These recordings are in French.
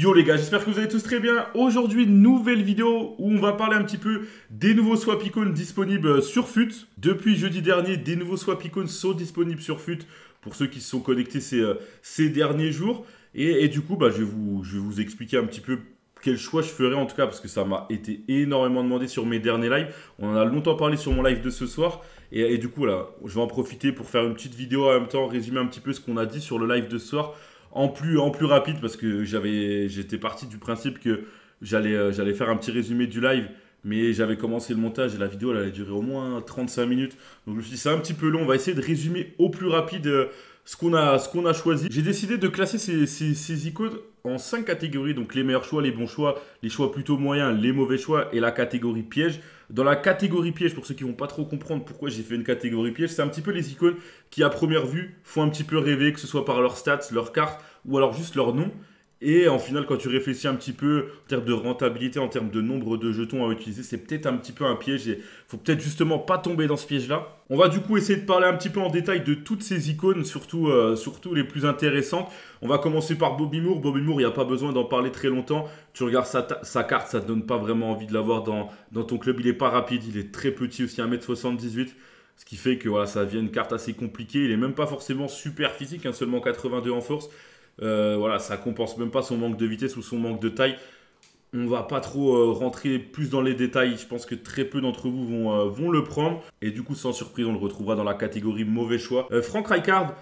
Yo les gars, j'espère que vous allez tous très bien. Aujourd'hui, nouvelle vidéo où on va parler un petit peu des nouveaux swap icônes disponibles sur FUT. Depuis jeudi dernier, des nouveaux swap icônes sont disponibles sur FUT pour ceux qui se sont connectés ces, euh, ces derniers jours. Et, du coup, bah, je, vais vous, je vais vous expliquer un petit peu quel choix je ferai en tout cas parce que ça m'a été énormément demandé sur mes derniers lives. On en a longtemps parlé sur mon live de ce soir et, du coup là, je vais en profiter pour faire une petite vidéo en même temps, résumer un petit peu ce qu'on a dit sur le live de ce soir en plus, en plus rapide parce que j'avais, j'étais parti du principe que j'allais, euh, j'allais faire un petit résumé du live. Mais j'avais commencé le montage et la vidéo elle allait durer au moins 35 minutes. Donc je me suis dit c'est un petit peu long, on va essayer de résumer au plus rapide euh, ce qu'on a, choisi. J'ai décidé de classer ces, icônes en cinq catégories, donc les meilleurs choix, les bons choix, les choix plutôt moyens, les mauvais choix et la catégorie piège. Dans la catégorie piège, pour ceux qui vont pas trop comprendre pourquoi j'ai fait une catégorie piège, c'est un petit peu les icônes qui à première vue font un petit peu rêver, que ce soit par leurs stats, leurs cartes ou alors juste leur nom. Et en final, quand tu réfléchis un petit peu en termes de rentabilité, en termes de nombre de jetons à utiliser, c'est peut-être un petit peu un piège et faut peut-être justement pas tomber dans ce piège-là. On va du coup essayer de parler un petit peu en détail de toutes ces icônes, surtout, euh, surtout les plus intéressantes. On va commencer par Bobby Moore. Bobby Moore, il n'y a pas besoin d'en parler très longtemps. Tu regardes sa, carte, ça ne te donne pas vraiment envie de l'avoir dans, ton club. Il n'est pas rapide, il est très petit aussi, 1m78. Ce qui fait que voilà, ça devient une carte assez compliquée. Il n'est même pas forcément super physique, hein, seulement 82 en force. Euh, voilà, ça compense même pas son manque de vitesse ou son manque de taille. On va pas trop euh, rentrer plus dans les détails. Je pense que très peu d'entre vous euh, vont, le prendre. Et du coup, sans surprise, on le retrouvera dans la catégorie mauvais choix. Franck Rijkaard,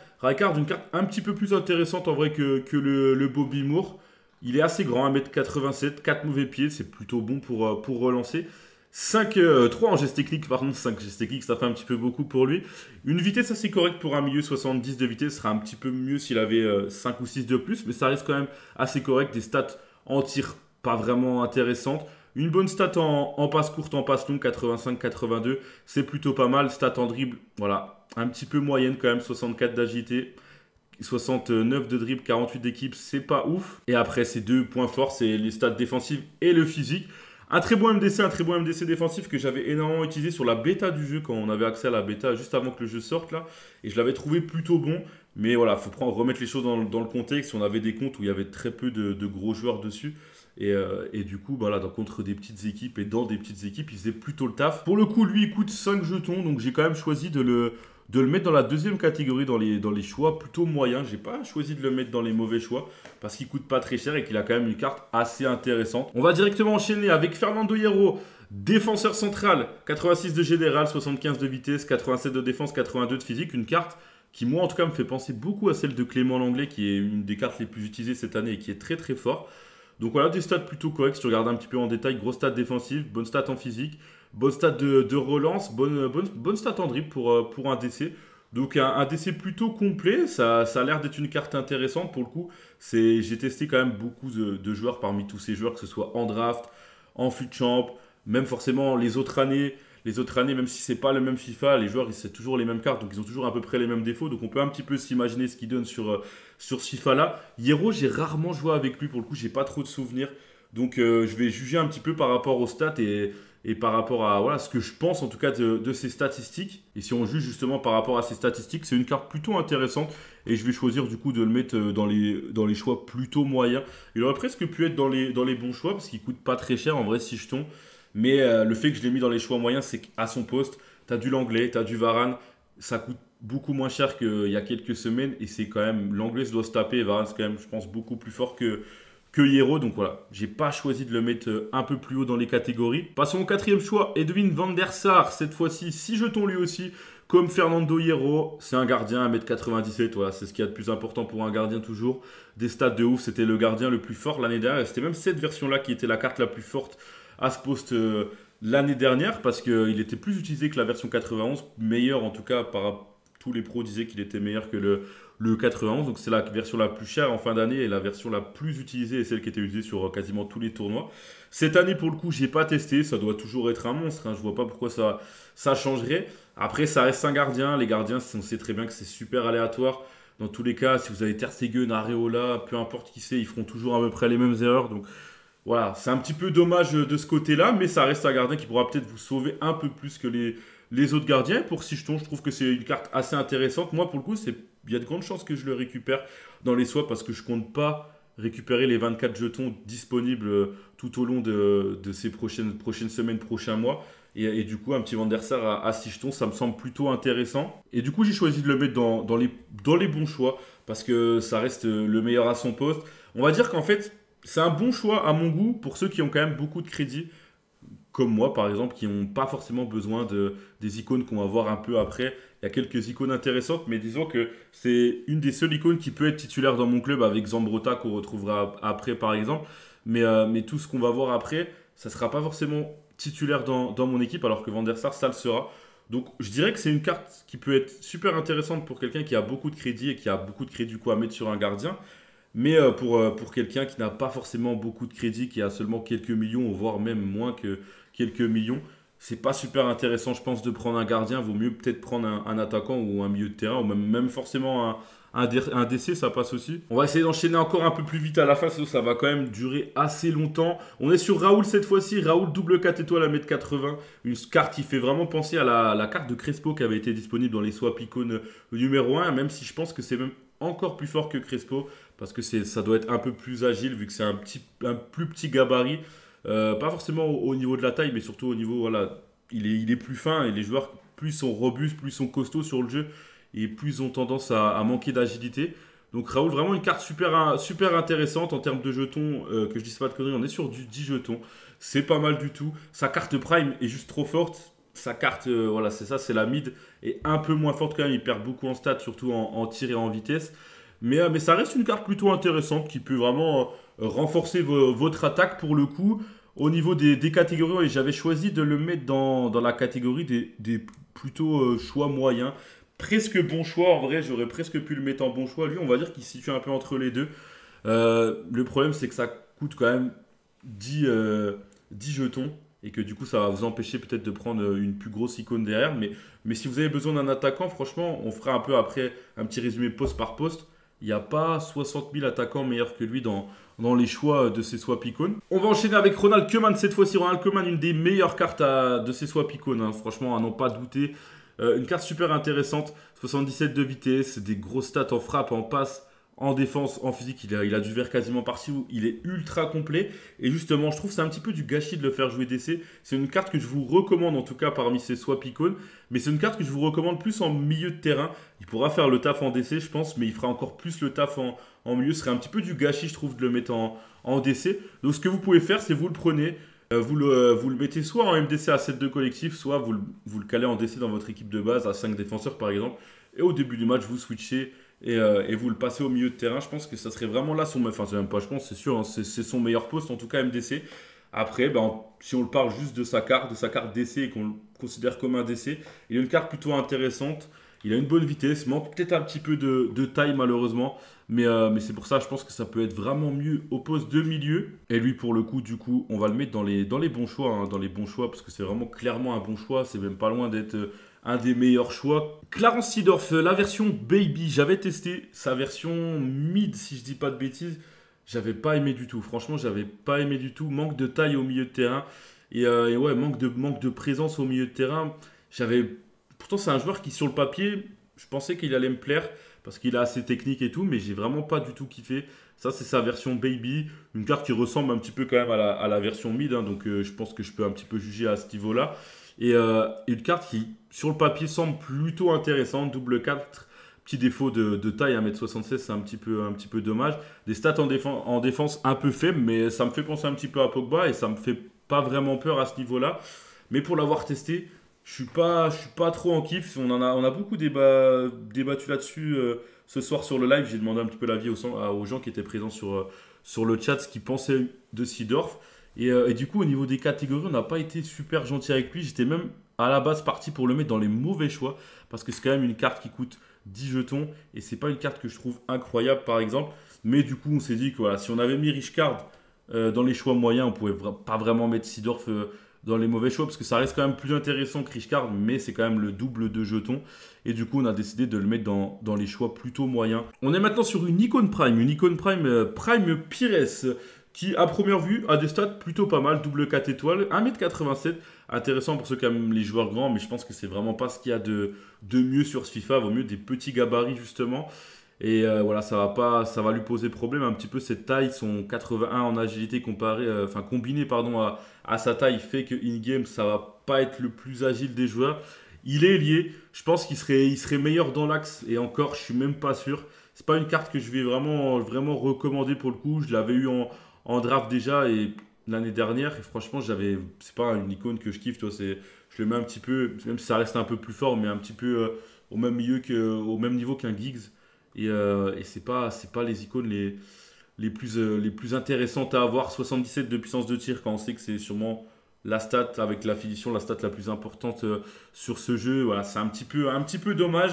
une carte un petit peu plus intéressante en vrai que, le, Bobby Moore. Il est assez grand, 1m87, 4 mauvais pieds. C'est plutôt bon pour, pour relancer. 5, 3 euh, en gestes technique, pardon 5 gestes techniques ça fait un petit peu beaucoup pour lui. Une vitesse assez correcte pour un milieu 70 de vitesse, ce sera un petit peu mieux s'il avait 5 euh, ou 6 de plus, mais ça reste quand même assez correct, des stats en tir pas vraiment intéressantes. Une bonne stat en, passe courte, en passe longue, 85-82, c'est plutôt pas mal. Stat en dribble, voilà, un petit peu moyenne quand même, 64 d'agité 69 de dribble, 48 d'équipe, c'est pas ouf. Et après, ces deux points forts, c'est les stats défensives et le physique. Un très bon MDC, un très bon MDC défensif que j'avais énormément utilisé sur la bêta du jeu quand on avait accès à la bêta juste avant que le jeu sorte là. Et je l'avais trouvé plutôt bon. Mais voilà, il faut remettre les choses dans, le contexte. On avait des comptes où il y avait très peu de, gros joueurs dessus. Et, euh, du coup, voilà, bah contre des petites équipes et dans des petites équipes, il faisait plutôt le taf. Pour le coup, lui, il coûte 5 jetons, donc j'ai quand même choisi de le, le mettre dans la deuxième catégorie, dans les, dans les choix plutôt moyens. J'ai pas choisi de le mettre dans les mauvais choix, parce qu'il coûte pas très cher et qu'il a quand même une carte assez intéressante. On va directement enchaîner avec Fernando Hierro. Défenseur central, 86 de général, 75 de vitesse, 87 de défense, 82 de physique, une carte qui moi en tout cas me fait penser beaucoup à celle de Clément Langlais, qui est une des cartes les plus utilisées cette année et qui est très très fort. Donc voilà des stats plutôt corrects, si tu regardes un petit peu en détail, grosse stats défensive, bonne stats en physique, bonne stats de, relance, bonne, bonne, bonne, stat en dribble pour, euh, pour un DC. Donc un, décès DC plutôt complet, ça, ça a l'air d'être une carte intéressante pour le coup. J'ai testé quand même beaucoup de, joueurs parmi tous ces joueurs, que ce soit en draft, en fut champ, même forcément les autres années les autres années, même si c'est pas le même FIFA, les joueurs, c'est toujours les mêmes cartes, donc ils ont toujours à peu près les mêmes défauts. Donc on peut un petit peu s'imaginer ce qu'ils donnent sur, euh, sur ce FIFA-là. Hierro, j'ai rarement joué avec lui, pour le coup, j'ai pas trop de souvenirs. Donc euh, je vais juger un petit peu par rapport aux stats et, et par rapport à voilà, ce que je pense en tout cas de, ces statistiques. Et si on juge justement par rapport à ces statistiques, c'est une carte plutôt intéressante. Et je vais choisir du coup de le mettre euh, dans les, dans les choix plutôt moyens. Il aurait presque pu être dans les, dans les bons choix parce qu'il coûte pas très cher en vrai si je mais euh, le fait que je l'ai mis dans les choix moyens, c'est qu'à son poste, tu as du Langlais, tu as du Varane. Ça coûte beaucoup moins cher qu'il y a quelques semaines. Et c'est quand même. L'anglais se doit se taper. Varane, c'est quand même, je pense, beaucoup plus fort que, que Hierro. Donc voilà, j'ai pas choisi de le mettre euh, un peu plus haut dans les catégories. Passons au quatrième choix. Edwin Van der Sar. Cette fois-ci, 6 jetons lui aussi. Comme Fernando Hierro, c'est un gardien 1m97, voilà, c'est ce qu'il y a de plus important pour un gardien toujours. Des stats de ouf, c'était le gardien le plus fort l'année dernière. C'était même cette version-là qui était la carte la plus forte à ce poste euh, l'année dernière parce qu'il euh, était plus utilisé que la version 91, meilleur en tout cas par tous les pros disaient qu'il était meilleur que le, le 91. Donc c'est la version la plus chère en fin d'année et la version la plus utilisée et celle qui était utilisée sur euh, quasiment tous les tournois. Cette année pour le coup j'ai pas testé, ça doit toujours être un monstre, hein. je vois pas pourquoi ça, ça changerait. Après ça reste un gardien, les gardiens on sait très bien que c'est super aléatoire. Dans tous les cas, si vous avez Ter Stegen, Areola, peu importe qui c'est, ils feront toujours à peu près les mêmes erreurs. Donc voilà, c'est un petit peu dommage euh, de ce côté-là, mais ça reste un gardien qui pourra peut-être vous sauver un peu plus que les, les autres gardiens. Pour Sicheton, je trouve que c'est une carte assez intéressante. Moi, pour le coup, il y a de grandes chances que je le récupère dans les soies parce que je compte pas récupérer les 24 jetons disponibles euh, tout au long de, ces prochaines, prochaines semaines, prochains mois. Et, du coup, un petit Van der à, à ça me semble plutôt intéressant. Et du coup, j'ai choisi de le mettre dans, les, dans les bons choix parce que ça reste euh, le meilleur à son poste. On va dire qu'en fait, c'est un bon choix à mon goût pour ceux qui ont quand même beaucoup de crédits, comme moi par exemple, qui n'ont pas forcément besoin de, des icônes qu'on va voir un peu après. Il y a quelques icônes intéressantes, mais disons que c'est une des seules icônes qui peut être titulaire dans mon club avec Zambrotta qu'on retrouvera après par exemple. Euh, mais, tout ce qu'on va voir après, ça ne sera pas forcément titulaire dans, mon équipe, alors que Van der Sar, ça le sera. Donc je dirais que c'est une carte qui peut être super intéressante pour quelqu'un qui a beaucoup de crédit et qui a beaucoup de crédit du coup à mettre sur un gardien. Mais euh, pour, euh, pour quelqu'un qui n'a pas forcément beaucoup de crédit, qui a seulement quelques millions, voire même moins que quelques millions, c'est pas super intéressant, je pense, de prendre un gardien. Vaut mieux peut-être prendre un, attaquant ou un milieu de terrain, ou même, forcément un, décès, ça passe aussi. On va essayer d'enchaîner encore un peu plus vite à la fin, ça va quand même durer assez longtemps. On est sur Raoul cette fois-ci, Raoul double 4 étoiles à 1m80. Une carte qui fait vraiment penser à la, carte de Crespo qui avait été disponible dans les swap icônes numéro 1, même si je pense que c'est même encore plus fort que Crespo parce que ça doit être un peu plus agile vu que c'est un, plus petit gabarit. Euh, pas forcément au, niveau de la taille, mais surtout au niveau. Voilà, il est, il est plus fin et les joueurs, plus ils sont robustes, plus ils sont costauds sur le jeu et plus ils ont tendance à, manquer d'agilité. Donc Raoul, vraiment une carte super, super intéressante en termes de jetons, euh, que je dis pas de conneries, on est sur du 10 jetons. C'est pas mal du tout. Sa carte prime est juste trop forte sa carte, euh, voilà, c'est ça, c'est la mid, est un peu moins forte quand même. Il perd beaucoup en stats, surtout en, tir et en vitesse. Mais, euh, mais ça reste une carte plutôt intéressante qui peut vraiment euh, renforcer votre attaque pour le coup. Au niveau des, catégories, et j'avais choisi de le mettre dans, la catégorie des, plutôt choix moyens. Presque bon choix, en vrai, j'aurais presque pu le mettre en bon choix. Lui, on va dire qu'il se situe un peu entre les deux. le problème, c'est que ça coûte quand même 10 jetons et que du coup ça va vous empêcher peut-être de prendre euh, une plus grosse icône derrière. Mais, mais si vous avez besoin d'un attaquant, franchement, on fera un peu après un petit résumé poste par poste. Il n'y a pas 60 000 attaquants meilleurs que lui dans, dans les choix euh, de ses swap icônes. On va enchaîner avec Ronald Koeman cette fois-ci. Ronald Koeman, une des meilleures cartes euh, de ses swap icônes, hein. franchement, à n'en pas douter. une carte super intéressante, 77 de vitesse, des grosses stats en frappe, en passe, en défense, en physique, il a, du verre quasiment par il est ultra complet. Et justement, je trouve c'est un petit peu du gâchis de le faire jouer DC. C'est une carte que je vous recommande en tout cas parmi ces swap icônes. Mais c'est une carte que je vous recommande plus en milieu de terrain. Il pourra faire le taf en DC, je pense, mais il fera encore plus le taf en, milieu. Ce serait un petit peu du gâchis, je trouve, de le mettre en, DC. Donc ce que vous pouvez faire, c'est vous le prenez. Euh, euh, vous, le, mettez soit en MDC à 7-2 collectif, soit vous le, vous le calez en DC dans votre équipe de base à 5 défenseurs par exemple. Et au début du match, vous switchez euh, et, vous le passez au milieu de terrain. Je pense que ça serait vraiment là son, enfin c'est même pas, je pense, c'est sûr, hein, c'est son meilleur poste en tout cas MDC. Après, ben, si on le parle juste de sa carte, de sa carte DC et qu'on le considère comme un DC, il a une carte plutôt intéressante. Il a une bonne vitesse, manque peut-être un petit peu de taille malheureusement, euh, mais, c'est pour ça, je pense que ça peut être vraiment mieux au poste de milieu. Et lui, pour le coup, du coup, on va le mettre dans les, bons choix, hein, dans les bons choix, parce que c'est vraiment clairement un bon choix. C'est même pas loin d'être euh, un des meilleurs choix. Clarence Sidorf, euh, la version baby, j'avais testé sa version mid, si je dis pas de bêtises. J'avais pas aimé du tout. Franchement, j'avais pas aimé du tout. Manque de taille au milieu de terrain. Et, ouais, manque de, manque de présence au milieu de terrain. J'avais. Pourtant, c'est un joueur qui, sur le papier, je pensais qu'il allait me plaire parce qu'il a assez technique et tout, mais j'ai vraiment pas du tout kiffé. Ça, c'est sa version baby, une carte qui ressemble un petit peu quand même à la, version mid, hein. donc euh, je pense que je peux un petit peu juger à ce niveau-là. Et euh, une carte qui, sur le papier, semble plutôt intéressante, double 4, petit défaut de, taille à 1m76, c'est un petit peu, dommage. Des stats en, défense, en défense un peu faibles, mais ça me fait penser un petit peu à Pogba et ça me fait pas vraiment peur à ce niveau-là. Mais pour l'avoir testé, je suis pas, je suis pas trop en kiff. On en a, on a beaucoup débattu là-dessus euh, ce soir sur le live. J'ai demandé un petit peu l'avis aux, aux gens qui étaient présents sur, euh, sur le chat ce qu'ils pensaient de Sidorf. Euh, et, du coup, au niveau des catégories, on n'a pas été super gentil avec lui. J'étais même à la base parti pour le mettre dans les mauvais choix parce que c'est quand même une carte qui coûte 10 jetons et c'est pas une carte que je trouve incroyable par exemple. Mais du coup, on s'est dit que voilà, si on avait mis Richcard dans les choix moyens, on pouvait pas vraiment mettre Sidorf dans les mauvais choix parce que ça reste quand même plus intéressant que Richcard mais c'est quand même le double de jetons. Et du coup, on a décidé de le mettre dans, les choix plutôt moyens. On est maintenant sur une icône Prime, une icône Prime euh, Prime Pires qui à première vue a des stats plutôt pas mal, double 4 étoiles, 1m87, intéressant pour ceux qui aiment les joueurs grands, mais je pense que c'est vraiment pas ce qu'il y a de, de mieux sur ce FIFA, vaut mieux des petits gabarits justement. Et euh, voilà, ça va, pas, ça va lui poser problème un petit peu cette taille, son 81 en agilité comparé, euh, enfin combiné pardon, à, sa taille fait que in-game, ça va pas être le plus agile des joueurs. Il est lié, je pense qu'il serait, il serait meilleur dans l'axe, et encore, je suis même pas sûr. C'est pas une carte que je vais vraiment, vraiment recommander pour le coup, je l'avais eu en, draft déjà, et l'année dernière, et franchement, j'avais, c'est pas une icône que je kiffe, c'est, je le mets un petit peu, même si ça reste un peu plus fort, mais un petit peu euh, au même milieu que, au même niveau qu'un Giggs. Et, euh, et c'est pas, les icônes les, les, plus, euh, les plus intéressantes à avoir. 77 de puissance de tir, quand on sait que c'est sûrement la stat avec la finition, la stat la plus importante euh, sur ce jeu. Voilà, c'est un petit peu, un petit peu dommage.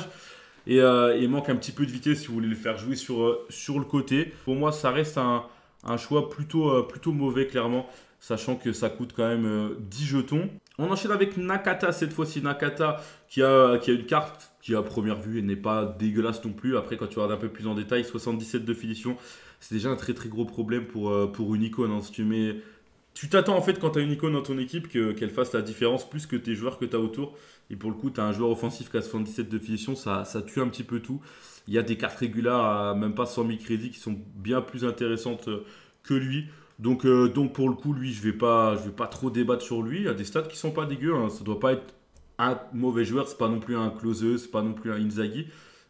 Et il manque un petit peu de vitesse si vous voulez le faire jouer sur, sur le côté. Pour moi, ça reste un, un choix plutôt, plutôt mauvais, clairement sachant que ça coûte quand même 10 euh, jetons. On enchaîne avec Nakata cette fois-ci. Nakata qui a, qui a une carte qui à première vue n'est pas dégueulasse non plus. Après, quand tu regardes un peu plus en détail, 77 de finition, c'est déjà un très très gros problème pour, euh, pour une icône. Hein. Si tu mets. Tu t'attends en fait quand tu as une icône dans ton équipe qu'elle fasse la différence plus que tes joueurs que tu as autour. Et pour le coup, tu as un joueur offensif qui a 77 de finition, ça, ça tue un petit peu tout. Il y a des cartes régulières à même pas 100 000 crédits qui sont bien plus intéressantes euh, que lui. Euh, donc, pour le coup, lui, je vais, pas, je vais pas trop débattre sur lui. Il y a des stats qui sont pas dégueux. Hein. Ça doit pas être un mauvais joueur. C'est pas non plus un closeux, c'est pas non plus un Inzaghi.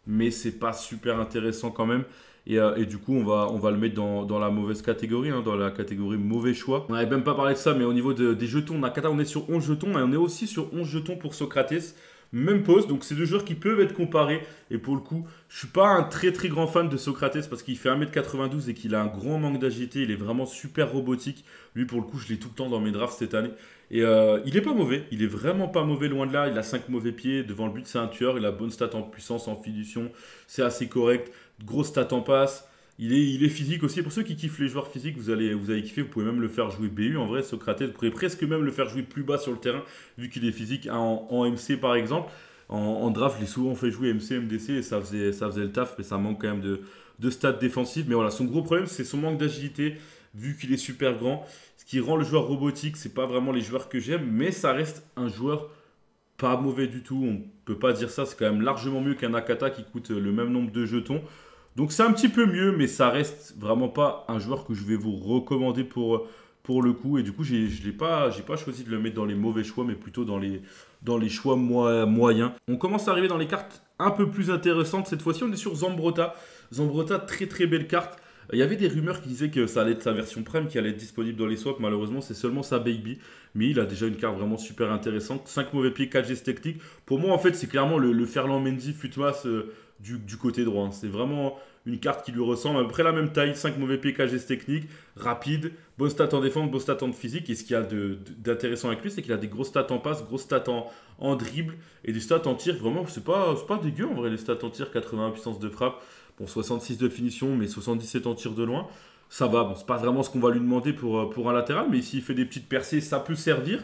Mais c'est pas super intéressant quand même. Et, euh, du coup, on va, on va le mettre dans, la mauvaise catégorie, hein, dans la catégorie mauvais choix. On n'avait même pas parlé de ça, mais au niveau des jetons, on, on est sur 11 jetons et on est aussi sur 11 jetons pour Socrates même pose, Donc c'est deux joueurs qui peuvent être comparés. Et pour le coup, je suis pas un très très grand fan de Socrates parce qu'il fait 1m92 et qu'il a un grand manque d'agilité. Il est vraiment super robotique. Lui, pour le coup, je l'ai tout le temps dans mes drafts cette année. Et euh, il est pas mauvais. Il est vraiment pas mauvais loin de là. Il a 5 mauvais pieds. Devant le but, c'est un tueur. Il a bonne stat en puissance, en finition. C'est assez correct. Grosse stat en passe. Il est, physique aussi. Pour ceux qui kiffent les joueurs physiques, vous allez, vous allez kiffer. Vous pouvez même le faire jouer BU. En vrai, Socrates, vous pouvez presque même le faire jouer plus bas sur le terrain, vu qu'il est physique ah, en, MC par exemple. En, draft, draft, est souvent fait jouer MC, MDC, et ça faisait, ça faisait le taf, mais ça manque quand même de, de stats défensives. Mais voilà, son gros problème, c'est son manque d'agilité, vu qu'il est super grand. Ce qui rend le joueur robotique, c'est pas vraiment les joueurs que j'aime, mais ça reste un joueur pas mauvais du tout. On peut pas dire ça, c'est quand même largement mieux qu'un Akata qui coûte le même nombre de jetons. Donc c'est un petit peu mieux, mais ça reste vraiment pas un joueur que je vais vous recommander pour, pour le coup. Et du coup, je n'ai pas, pas choisi de le mettre dans les mauvais choix, mais plutôt dans les, dans les choix moyens. On commence à arriver dans les cartes un peu plus intéressantes. Cette fois-ci, on est sur Zambrota. Zambrota, très très belle carte. Il y avait des rumeurs qui disaient que ça allait être sa version Prime qui allait être disponible dans les swaps. Malheureusement, c'est seulement sa Baby. Mais il a déjà une carte vraiment super intéressante. 5 mauvais pieds, 4 gestes techniques. Pour moi, en fait, c'est clairement le, Ferland Mendy Futmas euh, du, côté droit. Hein. C'est vraiment une carte qui lui ressemble. À peu près la même taille, 5 mauvais pieds, 4 gestes techniques. Rapide, bonne stat en défense, bonne stat en physique. Et ce qu'il y a d'intéressant avec lui, c'est qu'il a des grosses stats en passe, grosses stats en, dribble et des stats en tir. Vraiment, c'est pas, pas dégueu en vrai, les stats en tir, 80 puissance de frappe. Bon, 66 de finition, mais 77 en tir de loin. Ça va, bon, c'est pas vraiment ce qu'on va lui demander pour, euh, pour un latéral, mais s'il fait des petites percées, ça peut servir.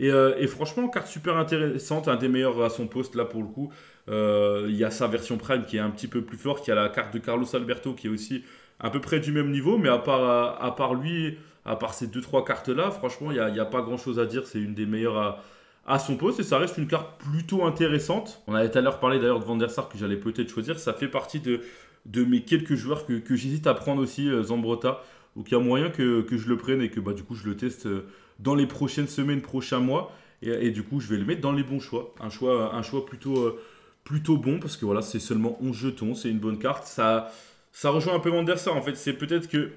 Euh, et, franchement, carte super intéressante, un des meilleurs à son poste là pour le coup. Euh, il y a sa version prime qui est un petit peu plus forte, il y a la carte de Carlos Alberto qui est aussi à peu près du même niveau, mais à part, à, part lui, à part ces 2-3 cartes là, franchement, il n'y a, pas grand chose à dire. C'est une des meilleures à, à, son poste et ça reste une carte plutôt intéressante. On avait tout à l'heure parlé d'ailleurs de Van der Sar que j'allais peut-être choisir, ça fait partie de, de mes quelques joueurs que, j'hésite à prendre aussi, euh, Zambrota. Donc il y a moyen que, je le prenne et que bah, du coup je le teste euh, dans les prochaines semaines, prochains mois. Et, du coup je vais le mettre dans les bons choix. Un choix, un choix plutôt, euh, plutôt bon parce que voilà, c'est seulement 11 jetons, c'est une bonne carte. Ça, ça rejoint un peu Mandersa en fait. C'est peut-être que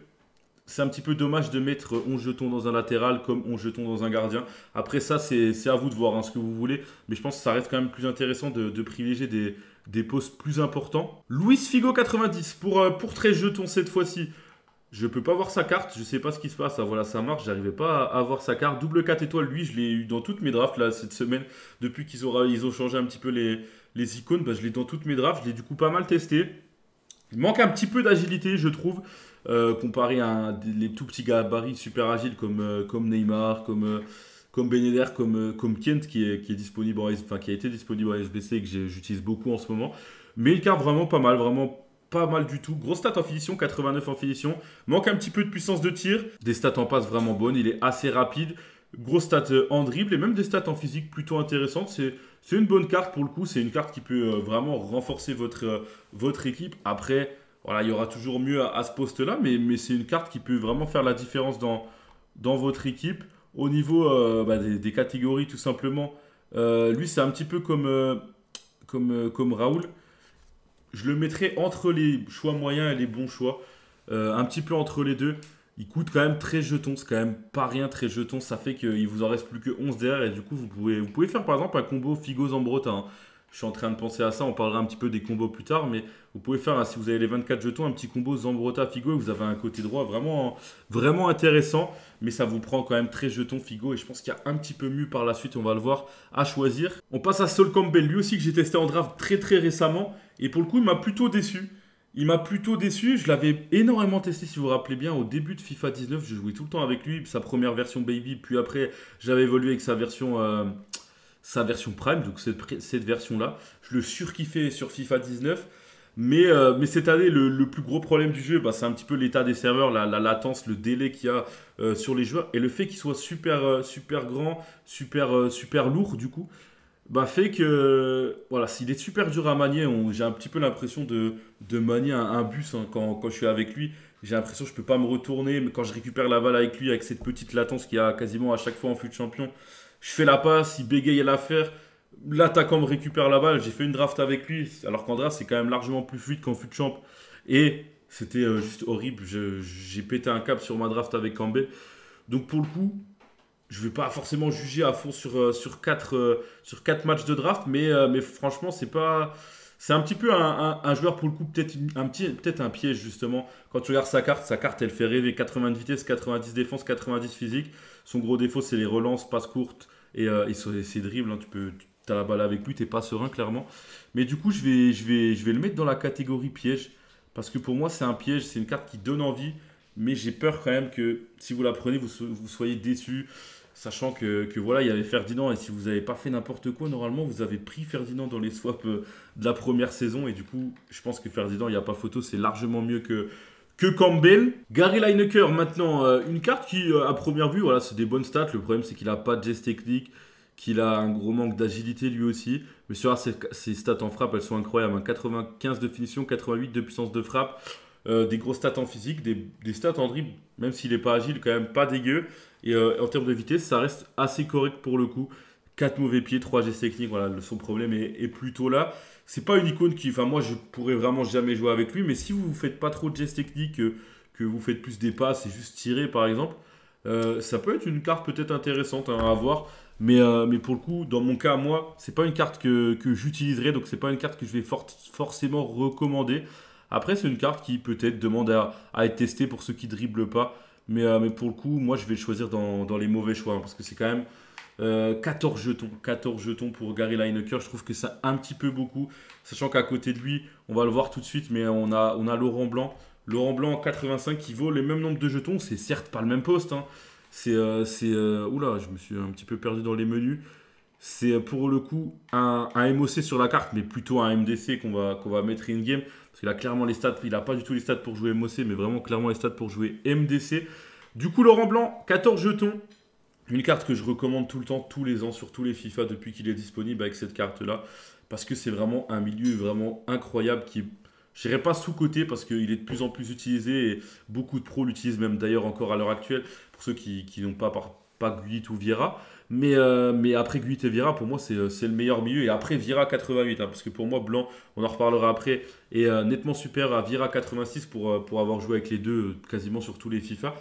c'est un petit peu dommage de mettre 11 euh, jetons dans un latéral comme 11 jetons dans un gardien. Après ça, c'est à vous de voir hein, ce que vous voulez. Mais je pense que ça reste quand même plus intéressant de, de privilégier des, des postes plus importants. Louis Figo 90 pour, euh, pour 13 jetons cette fois-ci. Je peux pas voir sa carte, je sais pas ce qui se passe. Ah, voilà, ça marche, j'arrivais pas à, voir sa carte. Double 4 étoiles, lui, je l'ai eu dans toutes mes drafts là cette semaine. Depuis qu'ils ont, ils ont changé un petit peu les, les icônes, bah, je l'ai dans toutes mes drafts. Je l'ai du coup pas mal testé. Il manque un petit peu d'agilité, je trouve. Euh, comparé à un, les tout petits gabarits super agiles comme, euh, comme Neymar, comme euh, comme Beneder, comme, comme Kent, qui, est, qui, est disponible enfin, qui a été disponible à SBC et que j'utilise beaucoup en ce moment. Mais il carte vraiment pas mal, vraiment pas mal du tout. gros stat en finition, 89 en finition. Manque un petit peu de puissance de tir. Des stats en passe vraiment bonnes, il est assez rapide. Grosse stat en dribble et même des stats en physique plutôt intéressantes. C'est, c'est une bonne carte pour le coup, c'est une carte qui peut vraiment renforcer votre, votre équipe. Après, voilà, il y aura toujours mieux à, ce poste-là, mais, c'est une carte qui peut vraiment faire la différence dans, votre équipe. Au niveau euh, bah, des, catégories, tout simplement, euh, lui, c'est un petit peu euh, comme, Raoul. Je le mettrais entre les choix moyens et les bons choix, un petit peu entre les deux. Il coûte quand même très jetons, c'est quand même pas rien très jetons, ça fait qu'il vous en reste plus que 11 derrière et du coup vous pouvez, faire par exemple un combo Figo en Hein. Je suis en train de penser à ça, on parlera un petit peu des combos plus tard, mais vous pouvez faire, hein, si vous avez les 24 jetons, un petit combo Zambrota Figo et vous avez un côté droit vraiment, vraiment intéressant, mais ça vous prend quand même 13 jetons Figo et je pense qu'il y a un petit peu mieux par la suite, on va le voir, à choisir. On passe à Sol Campbell, lui aussi que j'ai testé en draft très très récemment et pour le coup il m'a plutôt déçu. Il m'a plutôt déçu, je l'avais énormément testé si vous vous rappelez bien au début de FIFA 19, je jouais tout le temps avec lui, sa première version baby, puis après j'avais évolué avec sa version euh, sa version Prime, donc cette, cette version-là. Je le surkiffais sur FIFA 19. Mais, euh, mais cette année, le, le, plus gros problème du jeu, bah, c'est un petit peu l'état des serveurs, la, latence, le délai qu'il y a euh, sur les joueurs et le fait qu'il soit super, euh, super grand, super, super lourd du coup. Bah, fait que voilà, s'il est super dur à manier, j'ai un petit peu l'impression de, de, manier un, bus hein. quand, quand, je suis avec lui. J'ai l'impression que je peux pas me retourner, mais quand je récupère la balle avec lui, avec cette petite latence qu'il y a quasiment à chaque fois en fut champion, je fais la passe, il bégaye à l'affaire. L'attaquant me récupère la balle. J'ai fait une draft avec lui. Alors qu'Andra, c'est quand même largement plus fluide qu'en fut champ. Et c'était euh, juste horrible. J'ai pété un cap sur ma draft avec Cambé. Donc pour le coup, je ne vais pas forcément juger à fond sur, 4, euh, euh, sur quatre matchs de draft. Mais, mais franchement, c'est pas. C'est un petit peu un, joueur pour le coup, peut-être un, petit, peut un piège justement. Quand tu regardes sa carte, sa carte elle fait rêver 80 vitesse, 90 défense, 90 physique. Son gros défaut c'est les relances, passes courtes et, euh, ses dribbles. Hein. Tu peux, as la balle avec lui, tu pas serein clairement. Mais du coup, je vais, je, vais, je vais le mettre dans la catégorie piège parce que pour moi c'est un piège, c'est une carte qui donne envie. Mais j'ai peur quand même que si vous la prenez, vous, vous soyez déçu sachant que, voilà, il y avait Ferdinand, et si vous n'avez pas fait n'importe quoi, normalement, vous avez pris Ferdinand dans les swaps euh, de la première saison, et du coup, je pense que Ferdinand, il n'y a pas photo, c'est largement mieux que, que Campbell. Gary Lineker, maintenant, euh, une carte qui, euh, à première vue, voilà, c'est des bonnes stats, le problème, c'est qu'il n'a pas de geste technique, qu'il a un gros manque d'agilité lui aussi, mais sur ses, ses stats en frappe, elles sont incroyables, 95 hein. de finition, 88 de puissance de frappe, euh, des grosses stats en physique, des, stats en dribble, même s'il n'est pas agile, quand même pas dégueu. Et euh, en termes de vitesse, ça reste assez correct pour le coup. 4 mauvais pieds, 3 gestes techniques, voilà, son problème est, plutôt là. C'est pas une icône qui, enfin moi je pourrais vraiment jamais jouer avec lui, mais si vous ne faites pas trop de gestes techniques, euh, que, vous faites plus des passes et juste tirer par exemple, ça peut être une carte peut-être intéressante hein, à avoir. Mais, mais, pour le coup, dans mon cas, moi, c'est pas une carte que, que j'utiliserai, donc c'est pas une carte que je vais forcément recommander. Après, c'est une carte qui peut-être demande à, être testée pour ceux qui dribblent pas. Euh, mais, pour le coup, moi, je vais le choisir dans, les mauvais choix. Hein, parce que c'est quand même 14 euh, jetons. 14 jetons pour Gary Lineker. Je trouve que c'est un petit peu beaucoup. Sachant qu'à côté de lui, on va le voir tout de suite, mais on a, Laurent Blanc. Laurent Blanc, 85, qui vaut le même nombre de jetons. C'est certes pas le même poste. Hein. C'est. Euh, oula, je me suis un petit peu perdu dans les menus. C'est pour le coup un, MOC sur la carte, mais plutôt un MDC qu'on va, qu'on va mettre in-game. Parce qu'il a clairement les stats, il n'a pas du tout les stats pour jouer MOC, mais vraiment clairement les stats pour jouer MDC. Du coup, Laurent Blanc, 14 jetons. Une carte que je recommande tout le temps, tous les ans, sur tous les FIFA depuis qu'il est disponible avec cette carte-là. Parce que c'est vraiment un milieu vraiment incroyable qui j'irai pas sous-côté parce qu'il est de plus en plus utilisé et beaucoup de pros l'utilisent même d'ailleurs encore à l'heure actuelle pour ceux qui, n'ont pas, par, ou Viera. Mais, euh, mais après Guit et Vira, pour moi, c'est euh, le meilleur milieu. Et après Vira 88, hein, parce que pour moi, Blanc, on en reparlera après, est euh, nettement supérieur à Vira 86 pour, pour avoir joué avec les deux quasiment sur tous les FIFA.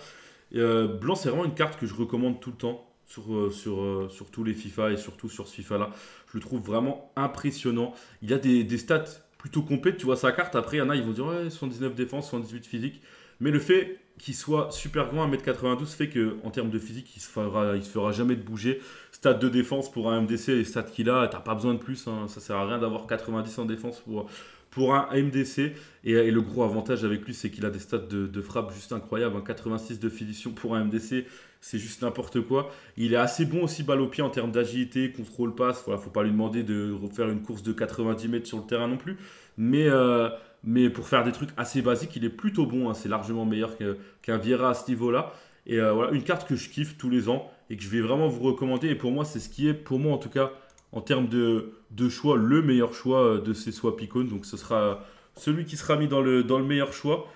Blanc, c'est vraiment une carte que je recommande tout le temps sur, sur, sur tous les FIFA et surtout sur ce FIFA-là. Je le trouve vraiment impressionnant. Il a des, des stats plutôt complètes. Tu vois sa carte, après, il y en a, ils vont dire ouais, 79 défense, 78 physique. Mais le fait qu'il soit super grand, 1m92, fait en termes de physique, il se, fera, il se fera jamais de bouger. Stade de défense pour un MDC, les stats qu'il a, t'as pas besoin de plus. Ça hein. Ça sert à rien d'avoir 90 en défense pour, pour un MDC. Et, le gros avantage avec lui, c'est qu'il a des stats de, frappe juste incroyables. 86 hein. de finition pour un MDC, c'est juste n'importe quoi. Il est assez bon aussi balle au pied en termes d'agilité, contrôle passe. Voilà, faut pas lui demander de refaire une course de 90 mètres sur le terrain non plus. Mais. Euh, mais pour faire des trucs assez basiques, il est plutôt bon. Hein. C'est largement meilleur qu'un Viera à ce niveau-là. Et euh, voilà, une carte que je kiffe tous les ans et que je vais vraiment vous recommander. Et pour moi, c'est ce qui est, pour moi en tout cas, en termes de, choix, le meilleur choix euh, de ces Swap Icon. Donc ce sera euh, celui qui sera mis dans le, meilleur choix.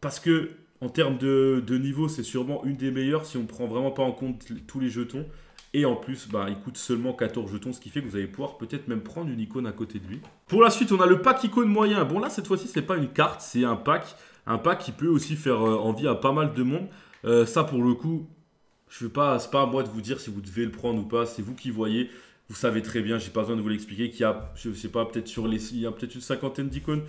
Parce que en termes de, de niveau, c'est sûrement une des meilleures si on ne prend vraiment pas en compte tous les jetons. Et en plus, bah, il coûte seulement 14 jetons, ce qui fait que vous allez pouvoir peut-être même prendre une icône à côté de lui. Pour la suite, on a le pack icône moyen. Bon là, cette fois-ci, ce n'est pas une carte, c'est un pack. Un pack qui peut aussi faire euh, envie à pas mal de monde. Euh, ça, pour le coup, je veux pas, pas à moi de vous dire si vous devez le prendre ou pas. C'est vous qui voyez. Vous savez très bien, j'ai pas besoin de vous l'expliquer, qu'il y a, je sais pas, peut-être sur les, il y a peut-être une cinquantaine d'icônes.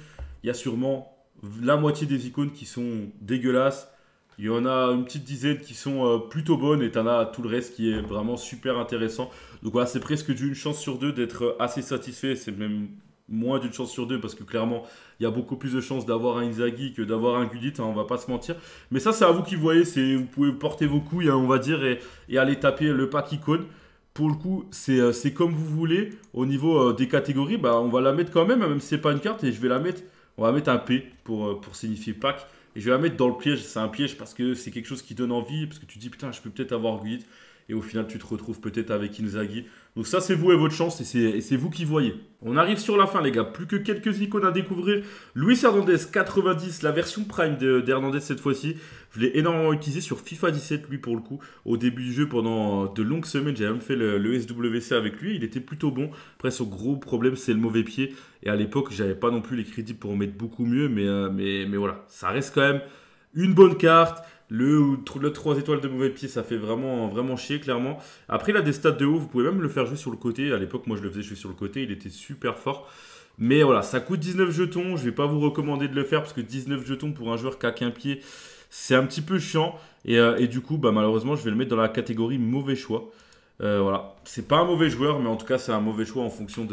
Il y a sûrement la moitié des icônes qui sont dégueulasses il y en a une petite dizaine qui sont euh, plutôt bonnes et t'en as tout le reste qui est vraiment super intéressant. Donc voilà, c'est presque d'une chance sur deux d'être euh, assez satisfait. C'est même moins d'une chance sur deux parce que clairement il y a beaucoup plus de chances d'avoir un Izagi que d'avoir un Gudit, hein, on va pas se mentir. Mais ça c'est à vous qui voyez, vous pouvez porter vos couilles hein, on va dire et, aller taper le pack icône. Pour le coup, c'est euh, comme vous voulez. Au niveau des catégories, bah, on va la mettre quand même, hein, même si c'est pas une carte, et je vais la mettre. On va mettre un P pour, pour signifier pack. Et je vais la mettre dans le piège. C'est un piège parce que c'est quelque chose qui donne envie, parce que tu dis putain, je peux peut-être avoir Guit. Et au final, tu te retrouves peut-être avec Inzaghi. Donc ça, c'est vous et votre chance, et c'est vous qui voyez. On arrive sur la fin, les gars. Plus que quelques icônes à découvrir. Luis Hernandez, 90, la version prime d'Hernandez cette fois-ci. Je l'ai énormément utilisé sur FIFA 17, lui, pour le coup. Au début du jeu, pendant euh, de longues semaines, j'avais même fait le, SWC avec lui. Il était plutôt bon. Après, son gros problème, c'est le mauvais pied. Et à l'époque, j'avais pas non plus les crédits pour en mettre beaucoup mieux. Mais, euh, mais, mais voilà, ça reste quand même une bonne carte. Le, le 3 étoiles de mauvais pied, ça fait vraiment, vraiment chier, clairement. Après, il a des stats de haut, vous pouvez même le faire jouer sur le côté. À l'époque, moi, je le faisais jouer sur le côté, il était super fort. Mais voilà, ça coûte 19 jetons. Je vais pas vous recommander de le faire parce que 19 jetons pour un joueur qui a qu'un pied, c'est un petit peu chiant. Et, euh, du coup, bah, malheureusement, je vais le mettre dans la catégorie mauvais choix. Euh, voilà, c'est pas un mauvais joueur, mais en tout cas, c'est un mauvais choix en fonction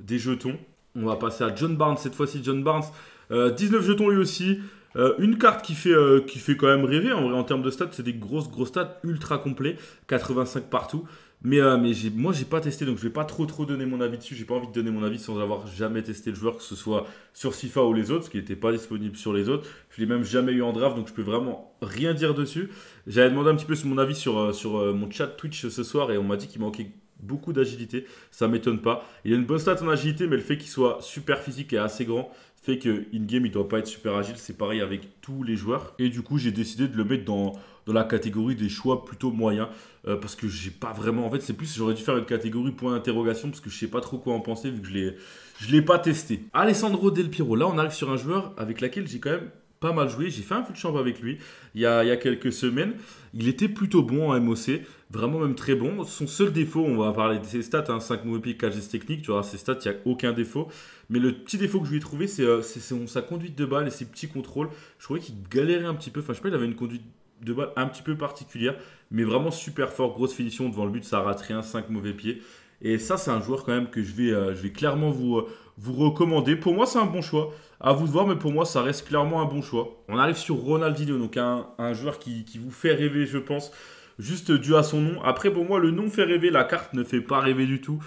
des jetons. On va passer à John Barnes cette fois-ci. John Barnes, 19 euh, jetons lui aussi. Euh, une carte qui fait, euh, qui fait quand même rêver en vrai en termes de stats, c'est des grosses grosses stats ultra complets, 85 partout. Mais, moi euh, mais j'ai, moi j'ai pas testé donc je vais pas trop trop donner mon avis dessus. J'ai pas envie de donner mon avis sans avoir jamais testé le joueur, que ce soit sur FIFA ou les autres, ce qui n'était pas disponible sur les autres. Je l'ai même jamais eu en draft donc je peux vraiment rien dire dessus. J'avais demandé un petit peu mon avis sur, sur mon chat Twitch ce soir et on m'a dit qu'il manquait beaucoup d'agilité, ça m'étonne pas. Il a une bonne stat en agilité, mais le fait qu'il soit super physique et assez grand fait que in-game il doit pas être super agile, c'est pareil avec tous les joueurs. Et du coup j'ai décidé de le mettre dans, dans la catégorie des choix plutôt moyens, euh, parce que j'ai pas vraiment, en fait c'est plus j'aurais dû faire une catégorie point d'interrogation, parce que je sais pas trop quoi en penser vu que je l'ai, je l'ai pas testé. Alessandro Del Piro, là on arrive sur un joueur avec laquelle j'ai quand même pas mal joué, j'ai fait un peu de chambre avec lui il y, a, il y a quelques semaines, il était plutôt bon en MOC, vraiment même très bon. Son seul défaut, on va parler de ses stats, hein, 5 mauvais pieds, 4 gestes techniques, tu vois, ses stats, il n'y a aucun défaut. Mais le petit défaut que je lui ai trouvé, c'est euh, sa conduite de balle et ses petits contrôles. Je trouvais qu'il galérait un petit peu, enfin je sais pas, il avait une conduite de balle un petit peu particulière, mais vraiment super fort, grosse finition devant le but, ça rate rien, 5 mauvais pieds. Et ça, c'est un joueur quand même que je vais, euh, je vais clairement vous, euh, vous recommander. Pour moi, c'est un bon choix. À vous de voir, mais pour moi, ça reste clairement un bon choix. On arrive sur Ronaldinho, donc un, joueur qui, qui, vous fait rêver, je pense juste dû à son nom. Après, pour moi, le nom fait rêver, la carte ne fait pas rêver du tout.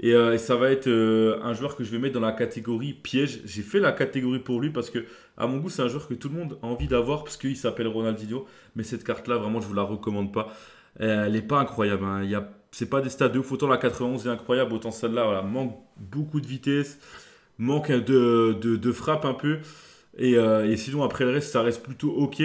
Et, euh, ça va être euh, un joueur que je vais mettre dans la catégorie piège. J'ai fait la catégorie pour lui parce que, à mon goût, c'est un joueur que tout le monde a envie d'avoir parce qu'il s'appelle Ronaldinho. Mais cette carte-là, vraiment, je vous la recommande pas. Euh, elle n'est pas incroyable. ce hein. Il y a, c'est pas des stades de ouf. Autant la 91 est incroyable, autant celle-là, manque beaucoup de vitesse, manque de, frappe un peu. Et, et, sinon, après le reste, ça reste plutôt ok.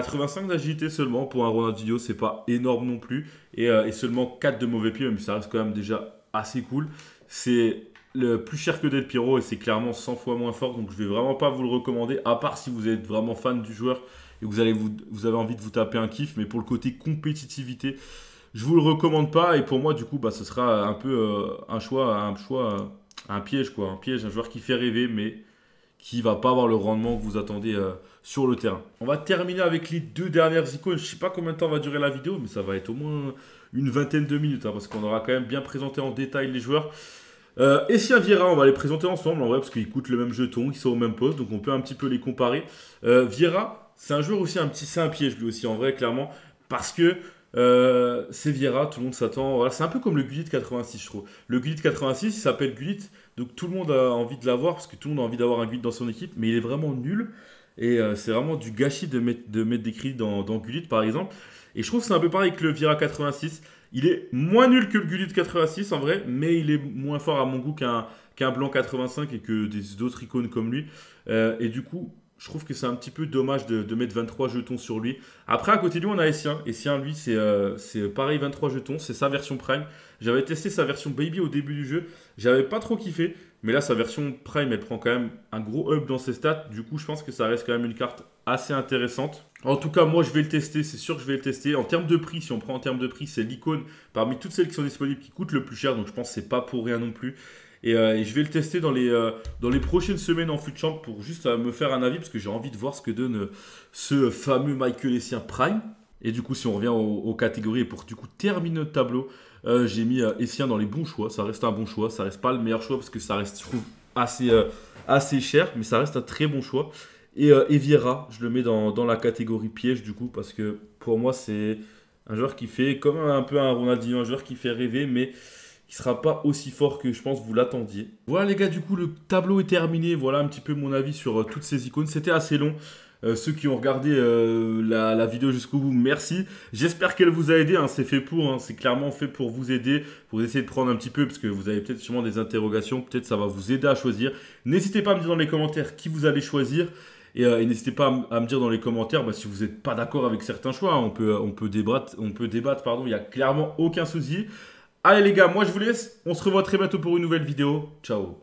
85 d'agilité seulement pour un Ronaldinho, c'est pas énorme non plus. Et, euh, seulement 4 de mauvais pieds, mais ça reste quand même déjà assez cool. C'est le plus cher que Dead Pyro et c'est clairement 100 fois moins fort. Donc je vais vraiment pas vous le recommander, à part si vous êtes vraiment fan du joueur et vous, vous, avez envie de vous taper un kiff. Mais pour le côté compétitivité, je vous le recommande pas. Et pour moi, du coup, bah, ce sera un peu euh, un choix, un choix, un piège quoi, un piège, un joueur qui fait rêver, mais qui va pas avoir le rendement que vous attendez euh, sur le terrain. On va terminer avec les deux dernières icônes. Je sais pas combien de temps va durer la vidéo, mais ça va être au moins une vingtaine de minutes, hein, parce qu'on aura quand même bien présenté en détail les joueurs. et euh, si Viera, on va les présenter ensemble en vrai, parce qu'ils coûtent le même jeton, ils sont au même poste, donc on peut un petit peu les comparer. Euh, c'est un joueur aussi, un petit, c'est un piège lui aussi en vrai, clairement, parce que euh, c'est Viera, tout le monde s'attend. Voilà, c'est un peu comme le Gullit 86, je trouve. Le Gullit 86, il s'appelle Gullit donc tout le monde a envie de l'avoir parce que tout le monde a envie d'avoir un Gullit dans son équipe, mais il est vraiment nul. Et euh, c'est vraiment du gâchis de mettre, des crédits dans, dans par exemple. Et je trouve que c'est un peu pareil que le Vira 86. Il est moins nul que le Gullit 86 en vrai, mais il est moins fort à mon goût qu'un qu'un Blanc 85 et que d'autres icônes comme lui. Euh, et du coup, je trouve que c'est un petit peu dommage de, mettre 23 jetons sur lui. Après, à côté de lui, on a Essien. Essien, lui, c'est euh, pareil, 23 jetons. C'est sa version Prime. J'avais testé sa version Baby au début du jeu. J'avais pas trop kiffé. Mais là, sa version Prime, elle prend quand même un gros up dans ses stats. Du coup, je pense que ça reste quand même une carte assez intéressante. En tout cas, moi, je vais le tester. C'est sûr que je vais le tester. En termes de prix, si on prend en termes de prix, c'est l'icône parmi toutes celles qui sont disponibles qui coûte le plus cher. Donc, je pense que c'est pas pour rien non plus. Euh, et, je vais le tester dans les, euh, dans les prochaines semaines en futchamp pour juste euh, me faire un avis parce que j'ai envie de voir ce que donne ce fameux Michael Essien Prime. Et du coup, si on revient aux, catégories et pour du coup terminer notre tableau, j'ai mis Essien dans les bons choix. Ça reste un bon choix, ça reste pas le meilleur choix parce que ça reste, assez, assez cher, mais ça reste un très bon choix. Et Eviera, je le mets dans, dans la catégorie piège du coup parce que pour moi, c'est un joueur qui fait comme un peu un Ronaldinho, un joueur qui fait rêver, mais qui sera pas aussi fort que je pense vous l'attendiez. Voilà les gars, du coup le tableau est terminé. Voilà un petit peu mon avis sur euh, toutes ces icônes. C'était assez long. Euh, ceux qui ont regardé euh, la, vidéo jusqu'au bout, merci. J'espère qu'elle vous a aidé. Hein. C'est fait pour, hein. c'est clairement fait pour vous aider, pour essayer de prendre un petit peu, parce que vous avez peut-être sûrement des interrogations. Peut-être ça va vous aider à choisir. N'hésitez pas à me dire dans les commentaires qui vous allez choisir. Et, n'hésitez pas à, me dire dans les commentaires bah, si vous n'êtes pas d'accord avec certains choix. Hein. On peut, on peut débattre, on peut débattre pardon. il n'y a clairement aucun souci. Allez les gars, moi je vous laisse. On se revoit très bientôt pour une nouvelle vidéo. Ciao.